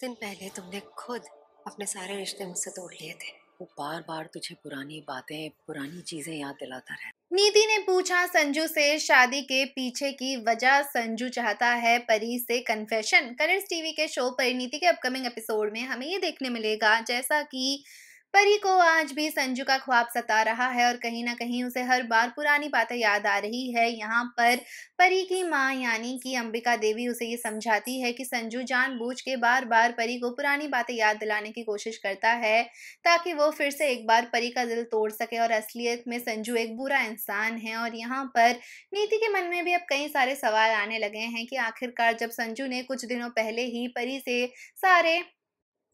दिन पहले तुमने खुद अपने सारे रिश्ते मुझसे तोड़ लिए थे वो बार बार तुझे पुरानी बातें पुरानी चीजें याद दिलाता रहा नीति ने पूछा संजू से शादी के पीछे की वजह संजू चाहता है परी से कन्फेशन कलर्स टीवी के शो परिणीति के अपकमिंग एपिसोड में हमें ये देखने मिलेगा जैसा कि परी को आज भी संजू का ख्वाब सता रहा है और कहीं ना कहीं उसे हर बार पुरानी बातें याद आ रही है यहाँ पर परी की माँ यानी कि अंबिका देवी उसे ये समझाती है कि संजू जानबूझ के बार बार परी को पुरानी बातें याद दिलाने की कोशिश करता है ताकि वो फिर से एक बार परी का दिल तोड़ सके और असलियत में संजू एक बुरा इंसान है और यहाँ पर नीति के मन में भी अब कई सारे सवाल आने लगे हैं कि आखिरकार जब संजू ने कुछ दिनों पहले ही परी से सारे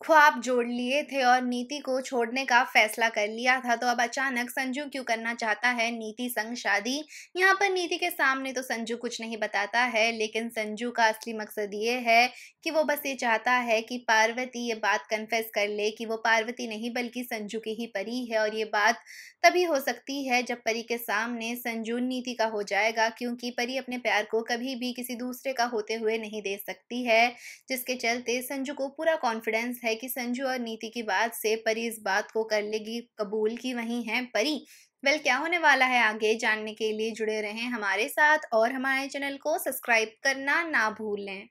ख्वाब जोड़ लिए थे और नीति को छोड़ने का फैसला कर लिया था तो अब अचानक संजू क्यों करना चाहता है नीति संग शादी यहाँ पर नीति के सामने तो संजू कुछ नहीं बताता है लेकिन संजू का असली मकसद ये है कि वो बस ये चाहता है कि पार्वती ये बात कन्फेस कर ले कि वो पार्वती नहीं बल्कि संजू की ही परी है और ये बात तभी हो सकती है जब परी के सामने संजू नीति का हो जाएगा क्योंकि परी अपने प्यार को कभी भी किसी दूसरे का होते हुए नहीं दे सकती है जिसके चलते संजू को पूरा कॉन्फिडेंस है है कि संजू और नीति की बात से परी इस बात को कर लेगी कबूल की वहीं है परी वेल क्या होने वाला है आगे जानने के लिए जुड़े रहें हमारे साथ और हमारे चैनल को सब्सक्राइब करना ना भूलें